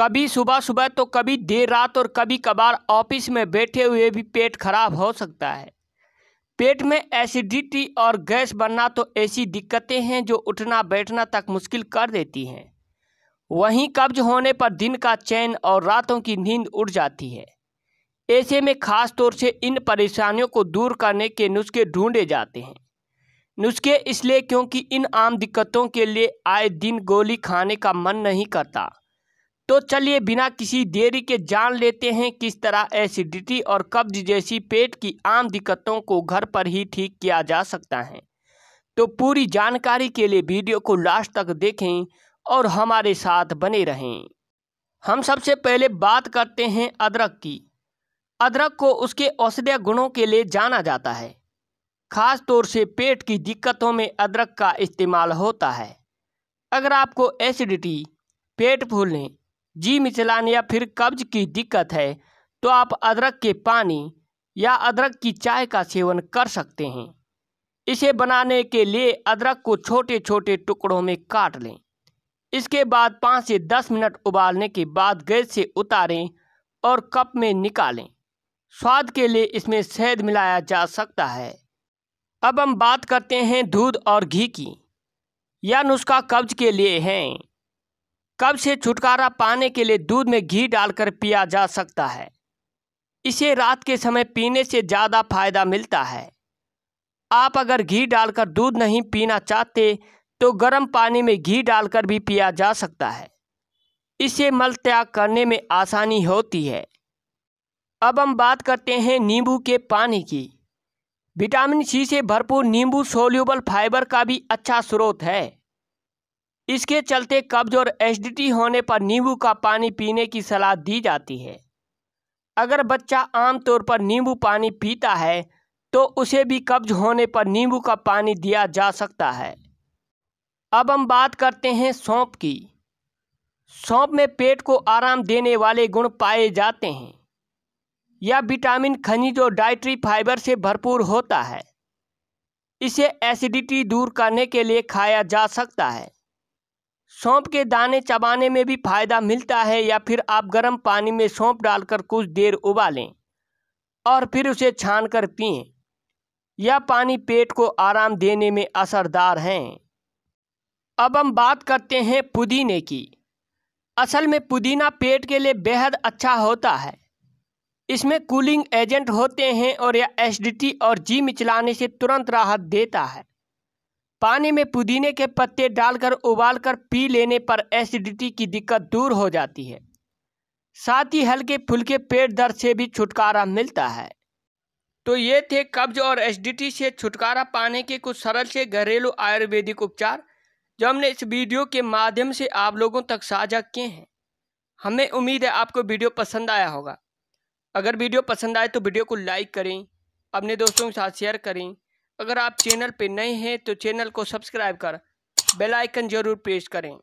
कभी सुबह सुबह तो कभी देर रात और कभी कभार ऑफिस में बैठे हुए भी पेट खराब हो सकता है पेट में एसिडिटी और गैस बनना तो ऐसी दिक्कतें हैं जो उठना बैठना तक मुश्किल कर देती हैं वहीं कब्ज होने पर दिन का चैन और रातों की नींद उड़ जाती है ऐसे में ख़ास तौर से इन परेशानियों को दूर करने के नुस्खे ढूंढे जाते हैं नुस्खे इसलिए क्योंकि इन आम दिक्कतों के लिए आए दिन गोली खाने का मन नहीं करता तो चलिए बिना किसी देरी के जान लेते हैं किस तरह एसिडिटी और कब्ज जैसी पेट की आम दिक्कतों को घर पर ही ठीक किया जा सकता है तो पूरी जानकारी के लिए वीडियो को लास्ट तक देखें और हमारे साथ बने रहें हम सबसे पहले बात करते हैं अदरक की अदरक को उसके औषधीय गुणों के लिए जाना जाता है ख़ास तौर से पेट की दिक्कतों में अदरक का इस्तेमाल होता है अगर आपको एसिडिटी पेट फूलने जी मिचलान या फिर कब्ज की दिक्कत है तो आप अदरक के पानी या अदरक की चाय का सेवन कर सकते हैं इसे बनाने के लिए अदरक को छोटे छोटे टुकड़ों में काट लें इसके बाद पाँच से दस मिनट उबालने के बाद गैस से उतारें और कप में निकालें स्वाद के लिए इसमें शहद मिलाया जा सकता है अब हम बात करते हैं दूध और घी की यह नुस्खा कब्ज के लिए हैं कब से छुटकारा पाने के लिए दूध में घी डालकर पिया जा सकता है इसे रात के समय पीने से ज़्यादा फायदा मिलता है आप अगर घी डालकर दूध नहीं पीना चाहते तो गर्म पानी में घी डालकर भी पिया जा सकता है इसे मल त्याग करने में आसानी होती है अब हम बात करते हैं नींबू के पानी की विटामिन सी से भरपूर नींबू सोल्यूबल फाइबर का भी अच्छा स्रोत है इसके चलते कब्ज और एसिडिटी होने पर नींबू का पानी पीने की सलाह दी जाती है अगर बच्चा आमतौर पर नींबू पानी पीता है तो उसे भी कब्ज होने पर नींबू का पानी दिया जा सकता है अब हम बात करते हैं सौंप की सौंप में पेट को आराम देने वाले गुण पाए जाते हैं यह विटामिन खनिज और डाइट्री फाइबर से भरपूर होता है इसे एसिडिटी दूर करने के लिए खाया जा सकता है सौंप के दाने चबाने में भी फ़ायदा मिलता है या फिर आप गर्म पानी में सौंप डालकर कुछ देर उबालें और फिर उसे छान कर पिएँ यह पानी पेट को आराम देने में असरदार हैं अब हम बात करते हैं पुदीने की असल में पुदीना पेट के लिए बेहद अच्छा होता है इसमें कूलिंग एजेंट होते हैं और यह एसिडिटी और जी मिचलाने से तुरंत राहत देता है पानी में पुदीने के पत्ते डालकर उबालकर पी लेने पर एसिडिटी की दिक्कत दूर हो जाती है साथ ही हल्के फुल्के पेट दर्द से भी छुटकारा मिलता है तो ये थे कब्ज और एसिडिटी से छुटकारा पाने के कुछ सरल से घरेलू आयुर्वेदिक उपचार जो हमने इस वीडियो के माध्यम से आप लोगों तक साझा किए हैं हमें उम्मीद है आपको वीडियो पसंद आया होगा अगर वीडियो पसंद आए तो वीडियो को लाइक करें अपने दोस्तों के साथ शेयर करें अगर आप चैनल पर नए हैं तो चैनल को सब्सक्राइब कर बेल आइकन ज़रूर प्रेस करें